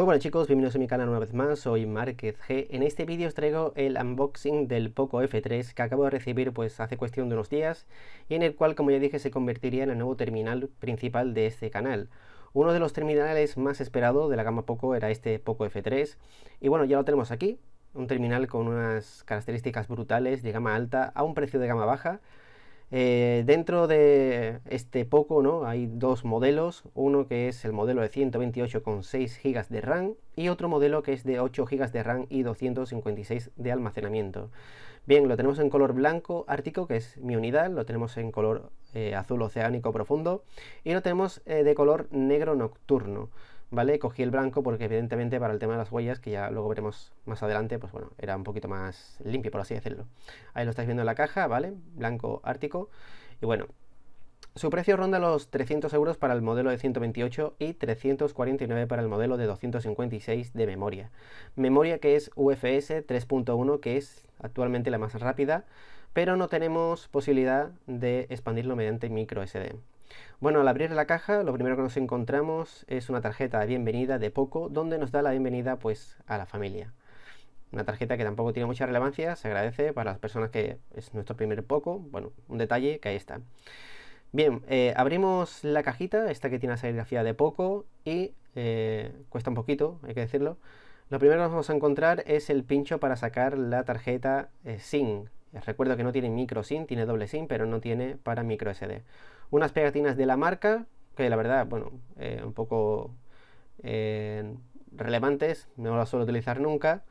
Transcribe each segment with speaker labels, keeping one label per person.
Speaker 1: Muy buenas chicos, bienvenidos a mi canal una vez más, soy Márquez G. En este vídeo os traigo el unboxing del Poco F3 que acabo de recibir pues hace cuestión de unos días y en el cual como ya dije se convertiría en el nuevo terminal principal de este canal. Uno de los terminales más esperado de la gama Poco era este Poco F3 y bueno ya lo tenemos aquí, un terminal con unas características brutales de gama alta a un precio de gama baja eh, dentro de este poco ¿no? hay dos modelos, uno que es el modelo de 128,6 GB de RAM y otro modelo que es de 8 GB de RAM y 256 de almacenamiento. Bien, lo tenemos en color blanco ártico, que es mi unidad, lo tenemos en color eh, azul oceánico profundo y lo tenemos eh, de color negro nocturno. ¿vale? Cogí el blanco porque evidentemente para el tema de las huellas, que ya luego veremos más adelante, pues bueno, era un poquito más limpio, por así decirlo. Ahí lo estáis viendo en la caja, ¿vale? Blanco ártico. Y bueno, su precio ronda los 300 euros para el modelo de 128 y 349 para el modelo de 256 de memoria. Memoria que es UFS 3.1, que es actualmente la más rápida, pero no tenemos posibilidad de expandirlo mediante micro SD. Bueno, al abrir la caja, lo primero que nos encontramos es una tarjeta de bienvenida de Poco, donde nos da la bienvenida pues a la familia. Una tarjeta que tampoco tiene mucha relevancia, se agradece para las personas que es nuestro primer Poco. Bueno, un detalle que ahí está. Bien, eh, abrimos la cajita, esta que tiene la serigrafía de Poco y eh, cuesta un poquito, hay que decirlo. Lo primero que nos vamos a encontrar es el pincho para sacar la tarjeta eh, sin SIM. Recuerdo que no tiene micro SIM, tiene doble SIM, pero no tiene para micro SD unas pegatinas de la marca, que la verdad, bueno, eh, un poco eh, relevantes, no las suelo utilizar nunca.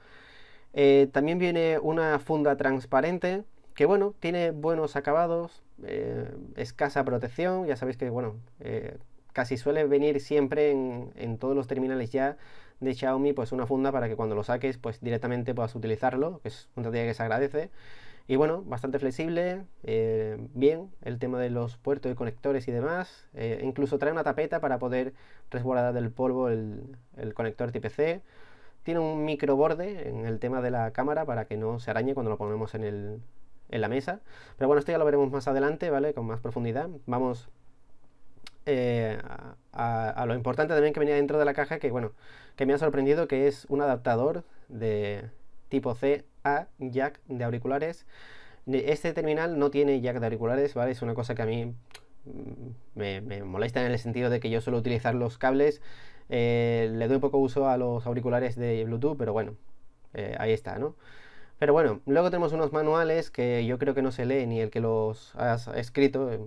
Speaker 1: Eh, también viene una funda transparente, que bueno, tiene buenos acabados, escasa protección, ya sabéis que bueno, casi suele venir siempre en, todos los terminales ya de Xiaomi, pues una funda para que cuando lo saques, pues directamente puedas utilizarlo, que es un tarea que se agradece. Y bueno, bastante flexible, eh, bien el tema de los puertos y conectores y demás. Eh, incluso trae una tapeta para poder resguardar del polvo el, conector tipo c Tiene un micro borde en el tema de la cámara para que no se arañe cuando lo ponemos en, la mesa. Pero bueno, esto ya lo veremos más adelante, ¿vale? Con más profundidad. Vamos eh, a, a, lo importante también que venía dentro de la caja, que bueno, que me ha sorprendido que es un adaptador de, tipo C a jack de auriculares. Este terminal no tiene jack de auriculares, ¿vale? Es una cosa que a mí mm, me, molesta en el sentido de que yo suelo utilizar los cables. Eh, le doy poco uso a los auriculares de Bluetooth, pero bueno, eh, ahí está, ¿no? Pero bueno, luego tenemos unos manuales que yo creo que no se lee ni el que los ha escrito. Eh,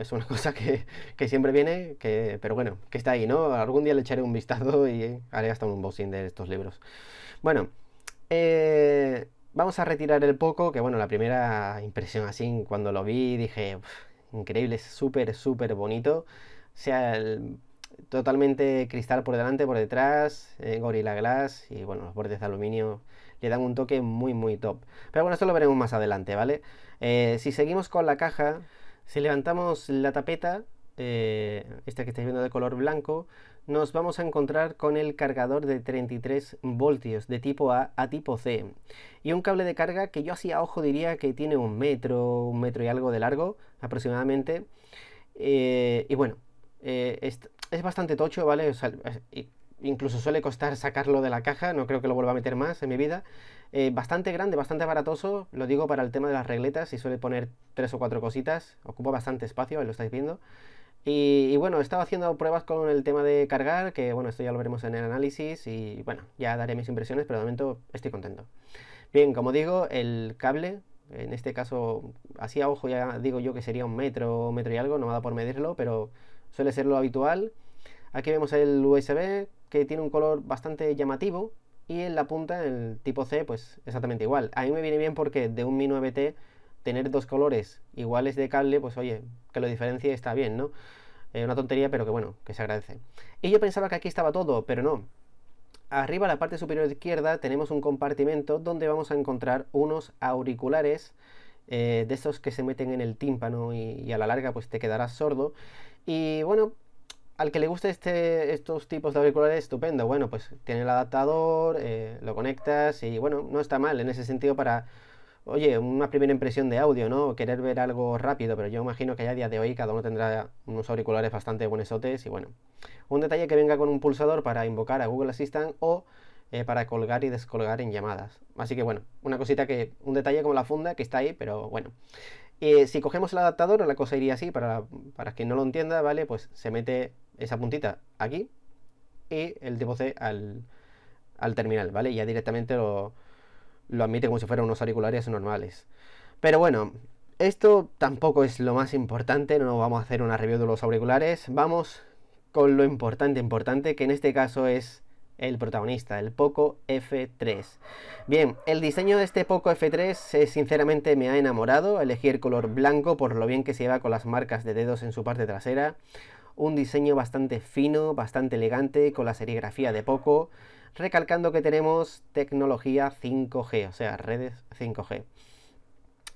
Speaker 1: es una cosa que, siempre viene, que, pero bueno, que está ahí, ¿no? Algún día le echaré un vistazo y haré hasta un unboxing de estos libros. Bueno, eh, vamos a retirar el poco, que bueno, la primera impresión así, cuando lo vi, dije, increíble, súper, súper bonito. O sea, el, totalmente cristal por delante, por detrás, eh, gorila Glass y bueno, los bordes de aluminio le dan un toque muy, muy top. Pero bueno, esto lo veremos más adelante, ¿vale? Eh, si seguimos con la caja, si levantamos la tapeta, esta que estáis viendo de color blanco, nos vamos a encontrar con el cargador de 33 voltios de tipo A a tipo C y un cable de carga que yo así a ojo diría que tiene un metro, un metro y algo de largo aproximadamente. Eh, y bueno, eh, es, bastante tocho, ¿vale? incluso suele costar sacarlo de la caja, no creo que lo vuelva a meter más en mi vida. Eh, bastante grande, bastante baratoso, lo digo para el tema de las regletas, y suele poner tres o cuatro cositas, ocupa bastante espacio, lo estáis viendo. Y, bueno, he estado haciendo pruebas con el tema de cargar, que bueno, esto ya lo veremos en el análisis y bueno, ya daré mis impresiones, pero de momento estoy contento. Bien, como digo, el cable, en este caso, así a ojo ya digo yo que sería un metro, metro y algo, no me da por medirlo, pero suele ser lo habitual. Aquí vemos el USB, que tiene un color bastante llamativo, y en la punta, el tipo C, pues exactamente igual. A mí me viene bien porque de un Mi 9T tener dos colores iguales de cable, pues oye, que lo diferencie está bien, ¿no? Eh, una tontería, pero que bueno, que se agradece. Y yo pensaba que aquí estaba todo, pero no. Arriba, a la parte superior izquierda, tenemos un compartimento donde vamos a encontrar unos auriculares eh, de esos que se meten en el tímpano y, a la larga pues te quedarás sordo. Y bueno, al que le guste este, estos tipos de auriculares, estupendo. Bueno, pues tiene el adaptador, eh, lo conectas y bueno, no está mal en ese sentido para oye, una primera impresión de audio, ¿no? Querer ver algo rápido, pero yo imagino que ya a día de hoy cada uno tendrá unos auriculares bastante buenesotes y bueno. Un detalle que venga con un pulsador para invocar a Google Assistant o eh, para colgar y descolgar en llamadas. Así que bueno, una cosita que, un detalle como la funda que está ahí, pero bueno. Eh, si cogemos el adaptador, la cosa iría así, para, para quien no lo entienda, ¿vale? Pues se mete esa puntita aquí y el tipo C al, al terminal, ¿vale? Ya directamente lo, lo admite como si fueran unos auriculares normales. Pero bueno, esto tampoco es lo más importante, no vamos a hacer una review de los auriculares, vamos con lo importante, importante, que en este caso es el protagonista, el Poco F3. Bien, el diseño de este Poco F3 eh, sinceramente me ha enamorado, elegí el color blanco por lo bien que se lleva con las marcas de dedos en su parte trasera, un diseño bastante fino, bastante elegante, con la serigrafía de Poco, recalcando que tenemos tecnología 5G, o sea, redes 5G.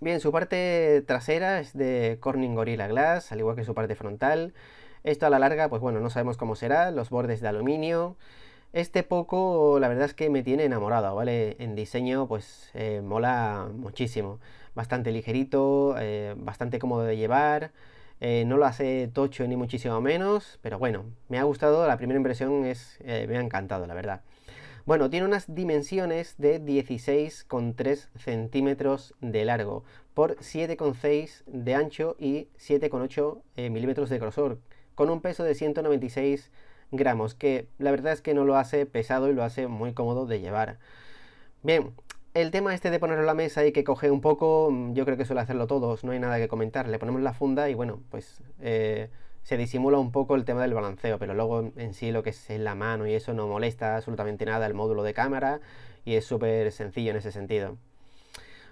Speaker 1: Bien, su parte trasera es de Corning Gorilla Glass, al igual que su parte frontal. Esto a la larga, pues bueno, no sabemos cómo será, los bordes de aluminio. Este poco, la verdad es que me tiene enamorado, ¿vale? En diseño, pues eh, mola muchísimo. Bastante ligerito, eh, bastante cómodo de llevar. Eh, no lo hace tocho ni muchísimo menos, pero bueno, me ha gustado, la primera impresión es, me ha encantado, la verdad. Bueno, tiene unas dimensiones de 16,3 centímetros de largo por 7,6 de ancho y 7,8 eh, milímetros de grosor, con un peso de 196 gramos, que la verdad es que no lo hace pesado y lo hace muy cómodo de llevar. Bien, el tema este de ponerlo en la mesa y que coge un poco, mm, yo creo que suele hacerlo todos, no hay nada que comentar. Le ponemos la funda y bueno, pues eh, se disimula un poco el tema del balanceo, pero luego en sí lo que es en la mano y eso no molesta absolutamente nada el módulo de cámara y es súper sencillo en ese sentido.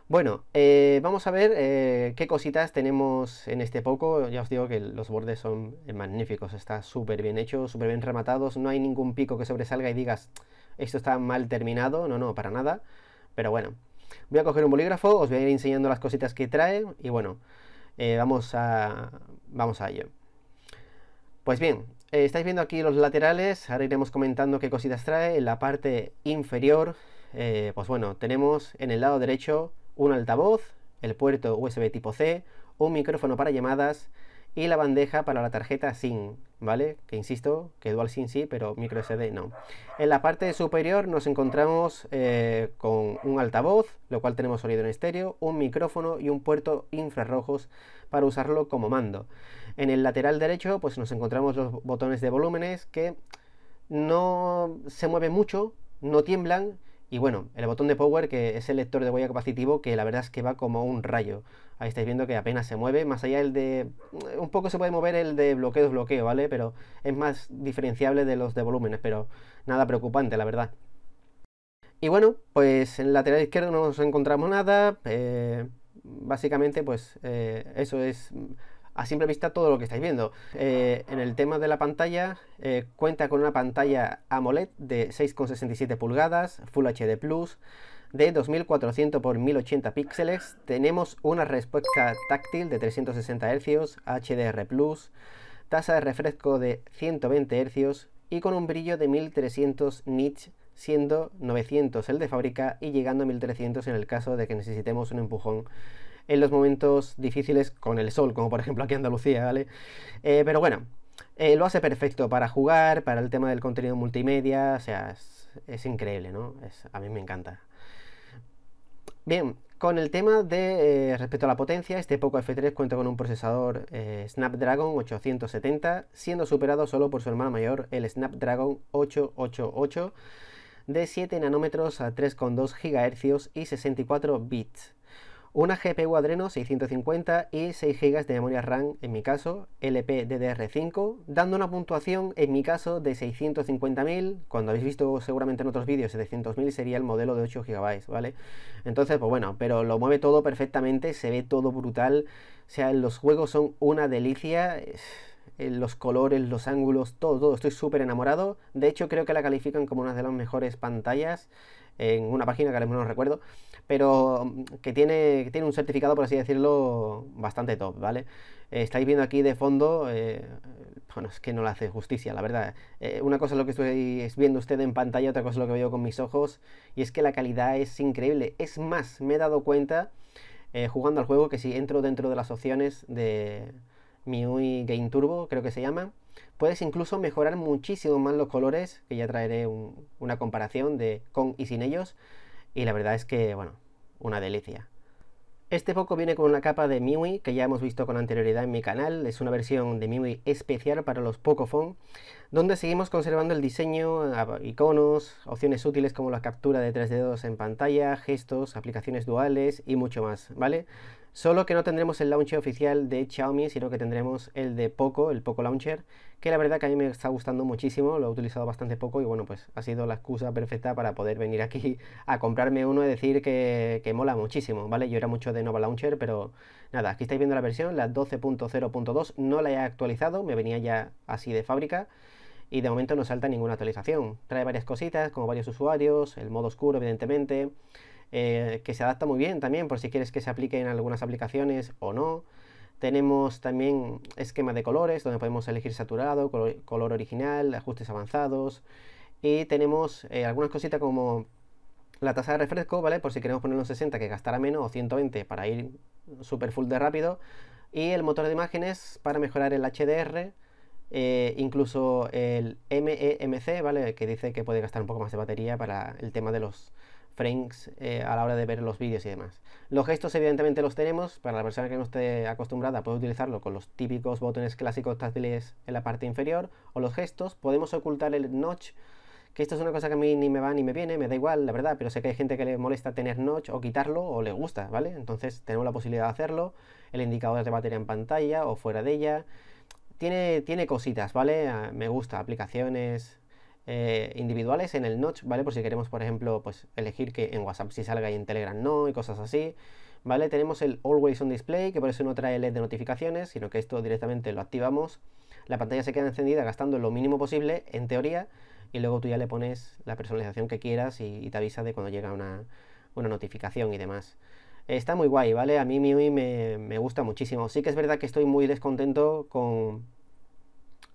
Speaker 1: Bueno, eh, vamos a ver eh, qué cositas tenemos en este poco. Ya os digo que los bordes son magníficos, está súper bien hecho, súper bien rematados, no hay ningún pico que sobresalga y digas, esto está mal terminado, no, no, para nada. Pero bueno, voy a coger un bolígrafo, os voy a ir enseñando las cositas que trae y bueno, eh, vamos, a, vamos a ello. Pues bien, eh, estáis viendo aquí los laterales, ahora iremos comentando qué cositas trae. En la parte inferior, eh, pues bueno, tenemos en el lado derecho un altavoz, el puerto USB tipo C, un micrófono para llamadas y la bandeja para la tarjeta SIM, ¿vale? Que insisto, que dual SIM sí, pero micro SD no. En la parte superior nos encontramos eh, con un altavoz, lo cual tenemos sonido en estéreo, un micrófono y un puerto infrarrojos para usarlo como mando. En el lateral derecho pues nos encontramos los botones de volúmenes que no se mueven mucho, no tiemblan y bueno, el botón de power que es el lector de huella capacitivo que la verdad es que va como un rayo. Ahí estáis viendo que apenas se mueve, más allá el de... Mm, un poco se puede mover el de bloqueo bloqueo ¿vale? Pero es más diferenciable de los de volúmenes, pero nada preocupante, la verdad. Y bueno, pues en el lateral izquierdo no nos encontramos nada. Eh, básicamente, pues eh, eso es a simple vista todo lo que estáis viendo. Eh, en el tema de la pantalla, eh, cuenta con una pantalla AMOLED de 6,67 pulgadas, Full HD Plus, de 2400 x 1080 píxeles. Tenemos una respuesta táctil de 360 Hz, HDR Plus, tasa de refresco de 120 Hz y con un brillo de 1300 nits siendo 900 el de fábrica y llegando a 1300 en el caso de que necesitemos un empujón en los momentos difíciles con el sol, como por ejemplo aquí en Andalucía, ¿vale? Eh, pero bueno, eh, lo hace perfecto para jugar, para el tema del contenido multimedia, o sea, es, increíble, ¿no? a mí me encanta. Bien, con el tema de eh, respecto a la potencia, este Poco F3 cuenta con un procesador Snapdragon 870, siendo superado solo por su hermano mayor, el Snapdragon 888, de 7 nanómetros a 3,2 gigahercios y 64 bits una GPU Adreno 650 y 6 GB de memoria RAM en mi caso, LPDDR5, dando una puntuación en mi caso de 650.000, cuando habéis visto seguramente en otros vídeos 700.000 sería el modelo de 8 GB, ¿vale? Entonces, pues bueno, pero lo mueve todo perfectamente, se ve todo brutal, o sea, los juegos son una delicia eh, los colores, los ángulos, todo, todo. Estoy súper enamorado. De hecho, creo que la califican como una de las mejores pantallas en una página que ahora mismo no recuerdo, pero mm, que tiene, tiene un certificado, por así decirlo, bastante top, ¿vale? Eh, estáis viendo aquí de fondo, eh, bueno, es que no le hace justicia, la verdad. Eh, una cosa es lo que estoy viendo usted en pantalla, otra cosa es lo que veo con mis ojos, y es que la calidad es increíble. Es más, me he dado cuenta jugando al juego que si entro dentro de las opciones de MIUI Game Turbo, creo que se llama, Puedes incluso mejorar muchísimo más los colores, que ya traeré una comparación de con y sin ellos. Y la verdad es que, bueno, una delicia. Este Poco viene con una capa de MIUI que ya hemos visto con anterioridad en mi canal, es una versión de MIUI especial para los Pocophone, donde seguimos conservando el diseño, iconos, opciones útiles como la captura de tres dedos en pantalla, gestos, aplicaciones duales y mucho más, ¿vale? Solo que no tendremos el launcher oficial de Xiaomi, sino que tendremos el de Poco, el Poco Launcher, que la verdad que a mí me está gustando muchísimo, lo he utilizado bastante poco y bueno, pues ha sido la excusa perfecta para poder venir aquí a comprarme uno y decir que, que mola muchísimo, ¿vale? Yo era mucho de Nova Launcher, pero nada, aquí estáis viendo la versión, la 12.0.2, no la he actualizado, me venía ya así de fábrica y de momento no salta ninguna actualización. Trae varias cositas, como varios usuarios, el modo oscuro, evidentemente, eh, que se adapta muy bien también por si quieres que se aplique en algunas aplicaciones o no. Tenemos también esquema de colores donde podemos elegir saturado, color, original, ajustes avanzados. Y tenemos eh, algunas cositas como la tasa de refresco, ¿vale? Por si queremos poner en 60 que gastará menos o 120 para ir super full de rápido. Y el motor de imágenes para mejorar el HDR. Eh, incluso el MEMC, ¿vale? Que dice que puede gastar un poco más de batería para el tema de los frames eh, a la hora de ver los vídeos y demás. Los gestos evidentemente los tenemos, para la persona que no esté acostumbrada puede utilizarlo con los típicos botones clásicos táctiles en la parte inferior o los gestos, podemos ocultar el notch, que esto es una cosa que a mí ni me va ni me viene, me da igual, la verdad, pero sé que hay gente que le molesta tener notch o quitarlo o le gusta, ¿vale? Entonces tenemos la posibilidad de hacerlo, el indicador de batería en pantalla o fuera de ella, tiene, tiene cositas, ¿vale? Ah, me gusta, aplicaciones, eh, individuales en el notch, ¿vale? Por si queremos, por ejemplo, pues elegir que en WhatsApp si salga y en Telegram no y cosas así, ¿vale? Tenemos el Always on Display, que por eso no trae LED de notificaciones, sino que esto directamente lo activamos. La pantalla se queda encendida gastando lo mínimo posible, en teoría, y luego tú ya le pones la personalización que quieras y, te avisa de cuando llega una, una notificación y demás. Está muy guay, ¿vale? A mí, me, me gusta muchísimo. Sí que es verdad que estoy muy descontento con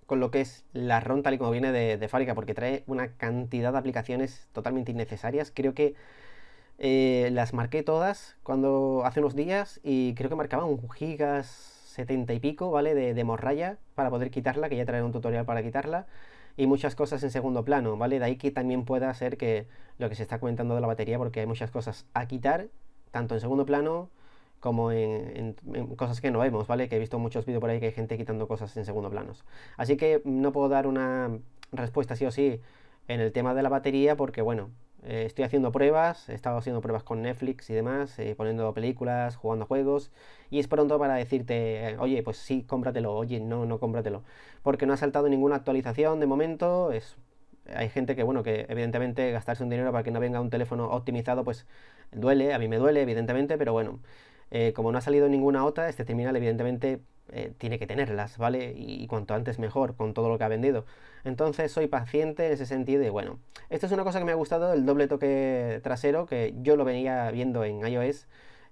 Speaker 1: con lo que es la ROM tal y como viene de, fábrica, porque trae una cantidad de aplicaciones totalmente innecesarias. Creo que eh, las marqué todas cuando hace unos días y creo que marcaba un gigas 70 y pico, ¿vale? De, morralla para poder quitarla, que ya trae un tutorial para quitarla. Y muchas cosas en segundo plano, ¿vale? De ahí que también pueda ser que lo que se está comentando de la batería, porque hay muchas cosas a quitar, tanto en segundo plano como en, cosas que no vemos, ¿vale? Que he visto muchos vídeos por ahí que hay gente quitando cosas en segundo planos. Así que no puedo dar una respuesta sí o sí en el tema de la batería porque, bueno, eh, estoy haciendo pruebas, he estado haciendo pruebas con Netflix y demás, eh, poniendo películas, jugando juegos, y es pronto para decirte, oye, pues sí, cómpratelo, oye, no, no cómpratelo, porque no ha saltado ninguna actualización de momento, es... Hay gente que, bueno, que evidentemente gastarse un dinero para que no venga un teléfono optimizado, pues duele, a mí me duele, evidentemente, pero bueno, eh, como no ha salido ninguna otra, este terminal evidentemente eh, tiene que tenerlas, ¿vale? Y, cuanto antes mejor, con todo lo que ha vendido. Entonces soy paciente en ese sentido y bueno, esto es una cosa que me ha gustado, el doble toque trasero, que yo lo venía viendo en iOS,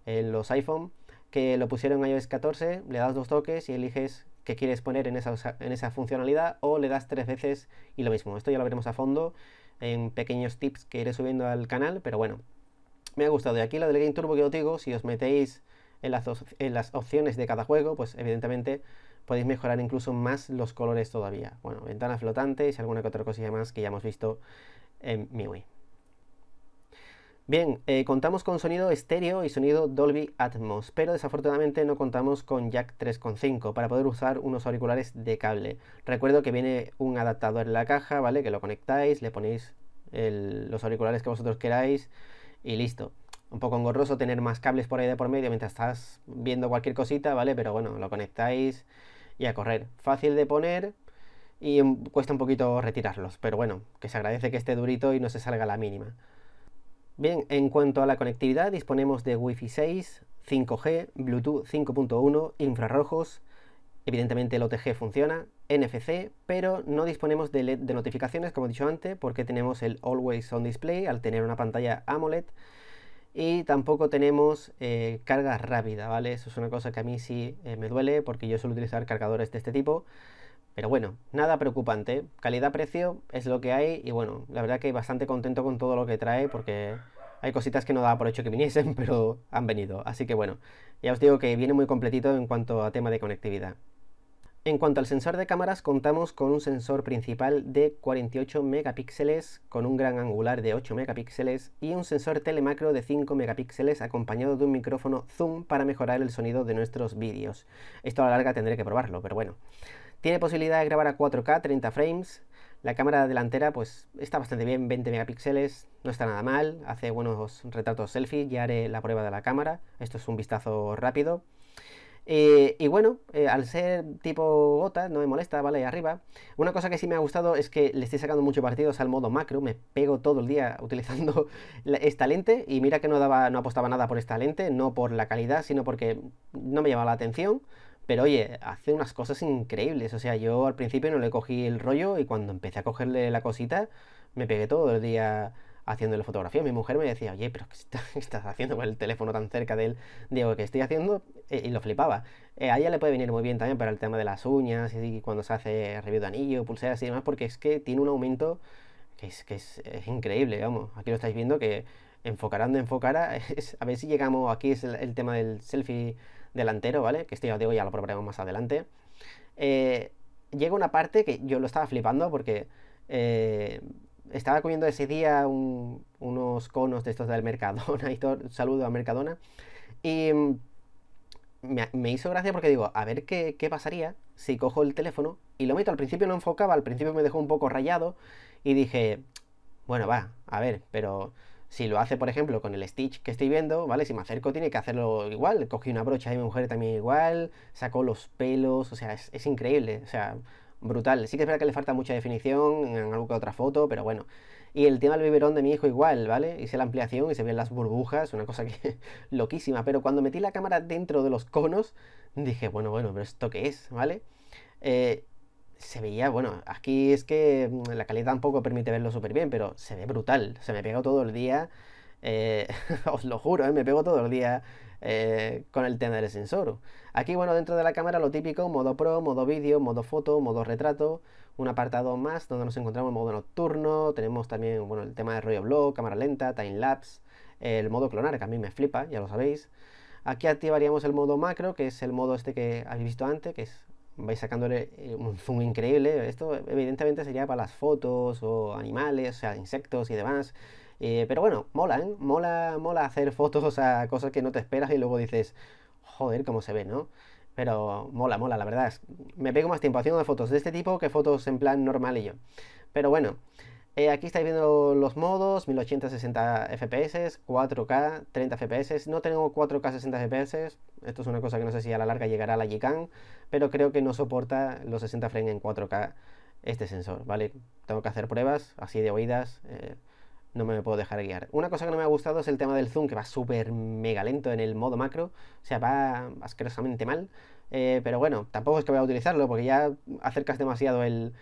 Speaker 1: en los iPhone, que lo pusieron en iOS 14, le das dos toques y eliges qué quieres poner en esa, en esa funcionalidad o le das tres veces y lo mismo. Esto ya lo veremos a fondo en pequeños tips que iré subiendo al canal, pero bueno, me ha gustado. Y aquí lo del Game Turbo que os digo, si os metéis en las, opciones de cada juego, pues evidentemente podéis mejorar incluso más los colores todavía. Bueno, ventanas flotantes y alguna que otra cosilla más que ya hemos visto en MIUI. Bien, eh, contamos con sonido estéreo y sonido Dolby Atmos, pero desafortunadamente no contamos con jack 3.5 para poder usar unos auriculares de cable. Recuerdo que viene un adaptador en la caja, ¿vale? Que lo conectáis, le ponéis los auriculares que vosotros queráis y listo un poco engorroso tener más cables por ahí de por medio mientras estás viendo cualquier cosita, ¿vale? Pero bueno, lo conectáis y a correr. Fácil de poner y em, cuesta un poquito retirarlos, pero bueno, que se agradece que esté durito y no se salga la mínima. Bien, en cuanto a la conectividad, disponemos de Wi-Fi 6, 5G, Bluetooth 5.1, infrarrojos, evidentemente el OTG funciona, NFC, pero no disponemos de, LED de notificaciones, como he dicho antes, porque tenemos el Always On Display al tener una pantalla AMOLED y tampoco tenemos eh, carga rápida, ¿vale? Eso es una cosa que a mí sí eh, me duele porque yo suelo utilizar cargadores de este tipo. Pero bueno, nada preocupante. Calidad-precio es lo que hay y bueno, la verdad que bastante contento con todo lo que trae porque hay cositas que no daba por hecho que viniesen, pero han venido. Así que bueno, ya os digo que viene muy completito en cuanto a tema de conectividad. En cuanto al sensor de cámaras, contamos con un sensor principal de 48 megapíxeles, con un gran angular de 8 megapíxeles y un sensor telemacro de 5 megapíxeles acompañado de un micrófono zoom para mejorar el sonido de nuestros vídeos. Esto a la larga tendré que probarlo, pero bueno. Tiene posibilidad de grabar a 4K 30 frames. La cámara delantera pues está bastante bien, 20 megapíxeles, no está nada mal, hace buenos retratos selfie, ya haré la prueba de la cámara, esto es un vistazo rápido. Eh, y bueno, eh, al ser tipo gota, no me molesta, ¿vale? Arriba. Una cosa que sí me ha gustado es que le estoy sacando muchos partidos al modo macro. Me pego todo el día utilizando esta lente. Y mira que no, daba, no apostaba nada por esta lente, no por la calidad, sino porque no me llamaba la atención. Pero oye, hace unas cosas increíbles. O sea, yo al principio no le cogí el rollo y cuando empecé a cogerle la cosita, me pegué todo el día haciendo la fotografía. Mi mujer me decía, oye, pero ¿qué estás haciendo con el teléfono tan cerca de él? Digo, ¿qué estoy haciendo? y, lo flipaba. Eh, a ella le puede venir muy bien también para el tema de las uñas y, cuando se hace review de anillo, pulseras y demás, porque es que tiene un aumento que es, que es, increíble, vamos. Aquí lo estáis viendo que enfocarando enfocará es, a ver si llegamos, aquí es el, tema del selfie delantero, ¿vale? Que esto ya digo, ya lo probaremos más adelante. Eh, llega una parte que yo lo estaba flipando porque eh, estaba comiendo ese día unos conos de estos del Mercadona y todo, saludo a Mercadona y mm, me, hizo gracia porque digo, a ver qué, pasaría si cojo el teléfono y lo meto. Al principio no enfocaba, al principio me dejó un poco rayado y dije, bueno, va, a ver, pero si lo hace, por ejemplo, con el Stitch que estoy viendo, ¿vale? Si me acerco, tiene que hacerlo igual. Cogí una brocha de mi mujer también igual, sacó los pelos, o sea, es, es, increíble, o sea, brutal. Sí que es verdad que le falta mucha definición en alguna otra foto, pero bueno. Y el tema del biberón de mi hijo igual, ¿vale? Hice la ampliación y se ven las burbujas, una cosa que loquísima. Pero cuando metí la cámara dentro de los conos, dije, bueno, bueno, pero ¿esto qué es? ¿Vale? Eh, se veía, bueno, aquí es que mm, la calidad tampoco permite verlo súper bien, pero se ve brutal. Se me pego todo el día. Eh, os lo juro, eh, me pego todo el día eh, con el tema del sensor. Aquí, bueno, dentro de la cámara lo típico, modo pro, modo vídeo, modo foto, modo retrato, un apartado más donde nos encontramos modo nocturno, tenemos también, bueno, el tema de rollo blog, cámara lenta, time lapse, el modo clonar, que a mí me flipa, ya lo sabéis. Aquí activaríamos el modo macro, que es el modo este que habéis visto antes, que es vais sacándole eh, un zoom increíble. Esto evidentemente sería para las fotos o animales, o sea, insectos y demás. Eh, pero bueno, mola, ¿eh? Mola, mola hacer fotos a cosas que no te esperas y luego dices, joder, cómo se ve, ¿no? Pero mola, mola, la verdad. Me pego más tiempo haciendo fotos de este tipo que fotos en plan normal y yo. Pero bueno, eh, aquí estáis viendo los modos, 1080 FPS, 4K, 30 FPS. No tengo 4K 60 FPS, esto es una cosa que no sé si a la larga llegará a la g pero creo que no soporta los 60 frames en 4K este sensor, ¿vale? Tengo que hacer pruebas así de oídas. Eh, no me puedo dejar guiar. Una cosa que no me ha gustado es el tema del zoom, que va súper mega lento en el modo macro, o sea, va asquerosamente mal, eh, pero bueno, tampoco es que voy a utilizarlo, porque ya acercas demasiado el,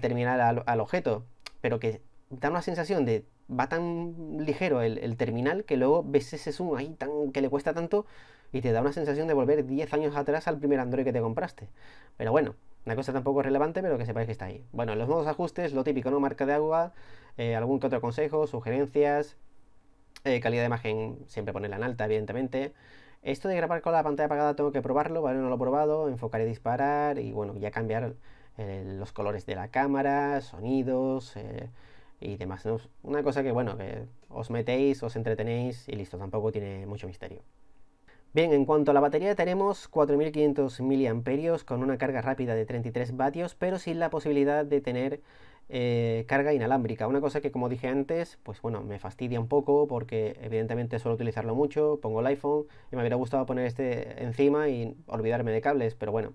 Speaker 1: terminal al, objeto, pero que da una sensación de va tan ligero el, terminal que luego ves ese zoom ahí tan que le cuesta tanto y te da una sensación de volver 10 años atrás al primer Android que te compraste. Pero bueno, una cosa tampoco relevante, pero que sepáis que está ahí. Bueno, los nuevos ajustes, lo típico, ¿no? Marca de agua, eh, algún que otro consejo, sugerencias, eh, calidad de imagen, siempre ponerla en alta, evidentemente. Esto de grabar con la pantalla apagada tengo que probarlo, ¿vale? No lo he probado, enfocar y disparar, y bueno, ya cambiar eh, los colores de la cámara, sonidos y demás. Una cosa que, bueno, que os metéis, os entretenéis y listo, tampoco tiene mucho misterio. Bien, en cuanto a la batería tenemos 4500 mAh con una carga rápida de 33 vatios, pero sin la posibilidad de tener eh, carga inalámbrica. Una cosa que como dije antes, pues bueno, me fastidia un poco porque evidentemente suelo utilizarlo mucho, pongo el iPhone y me hubiera gustado poner este encima y olvidarme de cables, pero bueno,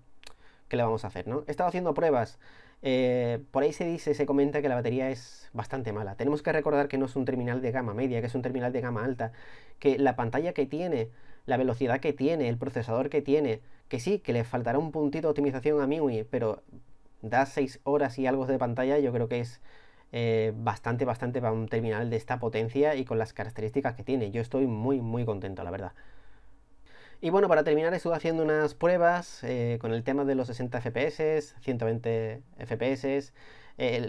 Speaker 1: ¿qué le vamos a hacer? ¿no? He estado haciendo pruebas. Eh, por ahí se dice, se comenta que la batería es bastante mala. Tenemos que recordar que no es un terminal de gama media, que es un terminal de gama alta, que la pantalla que tiene la velocidad que tiene, el procesador que tiene, que sí, que le faltará un puntito de optimización a MIUI, pero da 6 horas y algo de pantalla, yo creo que es eh, bastante, bastante para un terminal de esta potencia y con las características que tiene. Yo estoy muy, muy contento, la verdad. Y bueno, para terminar estuve haciendo unas pruebas eh, con el tema de los 60 FPS, 120 FPS.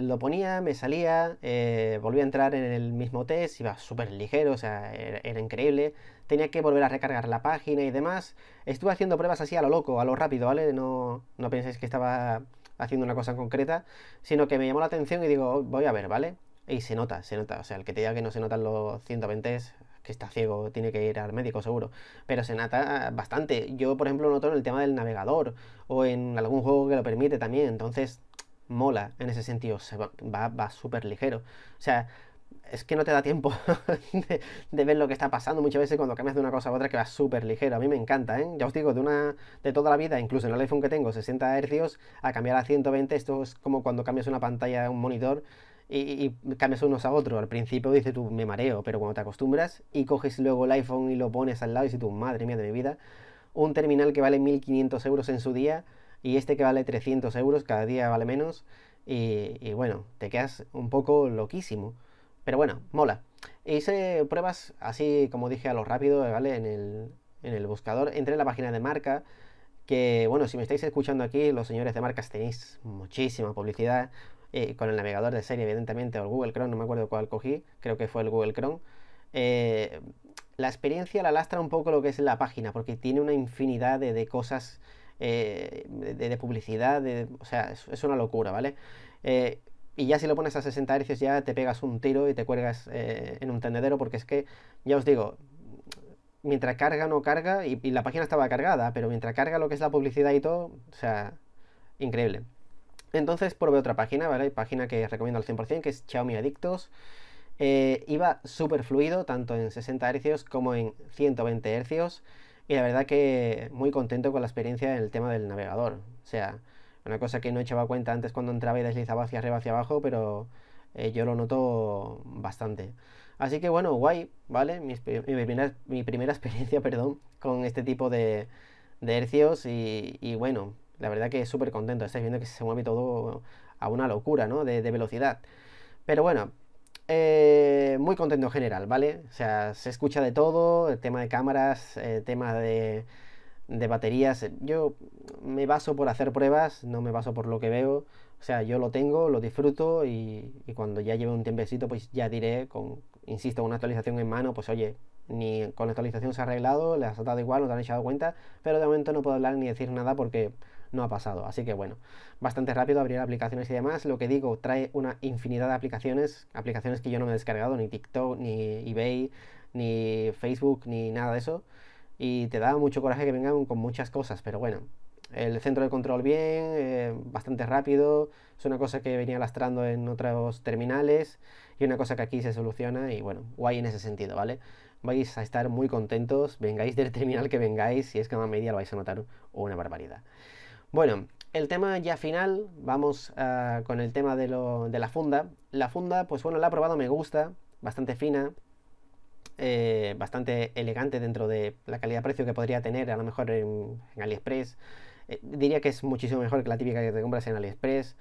Speaker 1: lo ponía, me salía, eh, volví a entrar en el mismo test, iba súper ligero, o sea, era, increíble. Tenía que volver a recargar la página y demás. Estuve haciendo pruebas así a lo loco, a lo rápido, ¿vale? No, no penséis que estaba haciendo una cosa concreta, sino que me llamó la atención y digo, oh, voy a ver, ¿vale? Y se nota, se nota. O sea, el que te diga que no se notan los 120 FPS que está ciego, tiene que ir al médico seguro, pero se nata bastante. Yo, por ejemplo, noto en el tema del navegador o en algún juego que lo permite también, entonces mola en ese sentido, va, va, súper ligero. O sea, es que no te da tiempo de, ver lo que está pasando muchas veces cuando cambias de una cosa a otra que va súper ligero. A mí me encanta, ¿eh? Ya os digo, de una de toda la vida, incluso en el iPhone que tengo, 60 Hz, a cambiar a 120, esto es como cuando cambias una pantalla, un monitor, y, cambias unos a otros. Al principio dices tú, me mareo, pero cuando te acostumbras y coges luego el iPhone y lo pones al lado y dices tú, madre mía de mi vida, un terminal que vale 1.500 euros en su día y este que vale 300 euros, cada día vale menos y, bueno, te quedas un poco loquísimo. Pero bueno, mola. Hice pruebas así, como dije, a lo rápido, ¿vale? En el, en el buscador. Entré en la página de marca, que bueno, si me estáis escuchando aquí, los señores de marcas tenéis muchísima publicidad, eh, con el navegador de serie, evidentemente, o el Google Chrome, no me acuerdo cuál cogí, creo que fue el Google Chrome, eh, la experiencia la lastra un poco lo que es la página, porque tiene una infinidad de, cosas, eh, de, publicidad, o sea, es, una locura, ¿vale? y ya si lo pones a 60 Hz ya te pegas un tiro y te cuelgas en un tendedero, porque es que, ya os digo, mientras carga no carga, y, la página estaba cargada, pero mientras carga lo que es la publicidad y todo, o sea, increíble. Entonces probé otra página, ¿vale? página que recomiendo al 100%, que es Xiaomi Adictos. Eh, iba súper fluido, tanto en 60 Hz como en 120 Hz. Y la verdad que muy contento con la experiencia en el tema del navegador. O sea, una cosa que no echaba cuenta antes cuando entraba y deslizaba hacia arriba, hacia abajo, pero eh, yo lo noto bastante. Así que bueno, guay, ¿vale? Mi, primera, experiencia, perdón, con este tipo de, hercios y bueno, la verdad que es súper contento. Estáis viendo que se mueve todo a una locura, ¿no? De, velocidad. Pero bueno, eh, muy contento en general, ¿vale? O sea, se escucha de todo, el tema de cámaras, el tema de, de baterías. Yo me baso por hacer pruebas, no me baso por lo que veo. O sea, yo lo tengo, lo disfruto y, cuando ya lleve un tiempecito, pues ya diré, con, insisto, una actualización en mano, pues oye, ni con la actualización se ha arreglado, le has dado igual, no te han echado cuenta, pero de momento no puedo hablar ni decir nada porque no ha pasado. Así que bueno, bastante rápido abrir aplicaciones y demás. Lo que digo, trae una infinidad de aplicaciones, aplicaciones que yo no me he descargado, ni TikTok, ni eBay, ni Facebook, ni nada de eso. Y te da mucho coraje que vengan con muchas cosas, pero bueno, el centro de control bien, eh, bastante rápido, es una cosa que venía lastrando en otros terminales y una cosa que aquí se soluciona y bueno, guay en ese sentido, ¿vale? Vais a estar muy contentos, vengáis del terminal que vengáis, si es que a medida lo vais a notar una barbaridad. Bueno, el tema ya final, vamos ah, con el tema de, la funda. La funda, pues bueno, la he probado, me gusta, bastante fina, eh, bastante elegante dentro de la calidad-precio que podría tener, a lo mejor en, AliExpress. Eh, diría que es muchísimo mejor que la típica que te compras en AliExpress.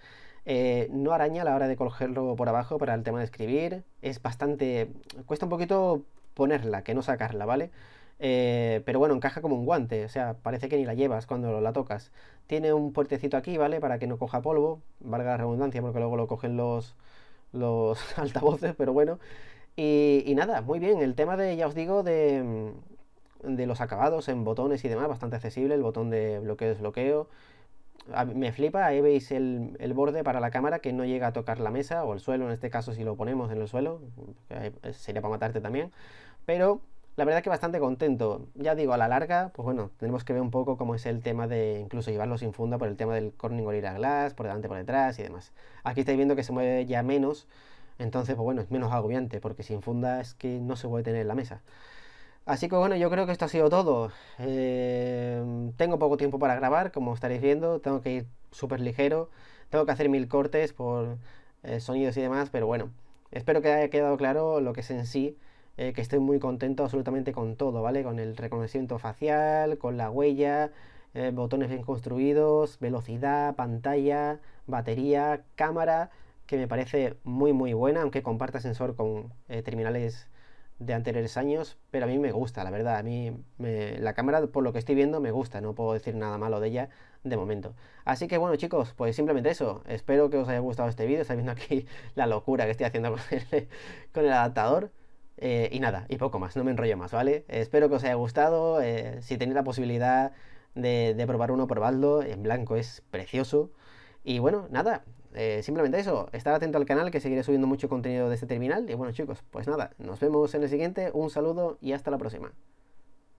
Speaker 1: Eh, no araña a la hora de cogerlo por abajo para el tema de escribir. Es bastante. Cuesta un poquito ponerla, que no sacarla, ¿vale? Eh, pero bueno, encaja como un guante, o sea, parece que ni la llevas cuando la tocas. Tiene un puertecito aquí, ¿vale? Para que no coja polvo, valga la redundancia, porque luego lo cogen los, los altavoces, pero bueno. Y, y, nada, muy bien, el tema de, ya os digo, de, mm, de los acabados en botones y demás, bastante accesible, el botón de bloqueo-desbloqueo. Me flipa, ahí veis el, el, borde para la cámara que no llega a tocar la mesa o el suelo, en este caso si lo ponemos en el suelo, eh, sería para matarte también, pero la verdad que bastante contento. Ya digo, a la larga, pues bueno, tenemos que ver un poco cómo es el tema de incluso llevarlo sin funda por el tema del Corning Gorilla Glass, por delante, por detrás y demás. Aquí estáis viendo que se mueve ya menos, entonces pues bueno, es menos agobiante, porque sin funda es que no se puede tener en la mesa. Así que bueno, yo creo que esto ha sido todo. Eh, tengo poco tiempo para grabar, como estaréis viendo, tengo que ir súper ligero, tengo que hacer mil cortes por eh, sonidos y demás, pero bueno, espero que haya quedado claro lo que es en sí eh, que estoy muy contento absolutamente con todo, ¿vale? Con el reconocimiento facial, con la huella, eh, botones bien construidos, velocidad, pantalla, batería, cámara, que me parece muy muy buena, aunque comparta sensor con eh, terminales de anteriores años, pero a mí me gusta, la verdad, a mí la cámara por lo que estoy viendo me gusta, no puedo decir nada malo de ella de momento. Así que bueno chicos, pues simplemente eso, espero que os haya gustado este vídeo, estáis viendo aquí la locura que estoy haciendo con el adaptador. Eh, y nada, y poco más, no me enrollo más, ¿vale? Espero que os haya gustado. Eh, si tenéis la posibilidad de, probar uno, probadlo. En blanco es precioso. Y bueno, nada, eh, simplemente eso. Estar atento al canal que seguiré subiendo mucho contenido de este terminal. Y bueno, chicos, pues nada, nos vemos en el siguiente. Un saludo y hasta la próxima.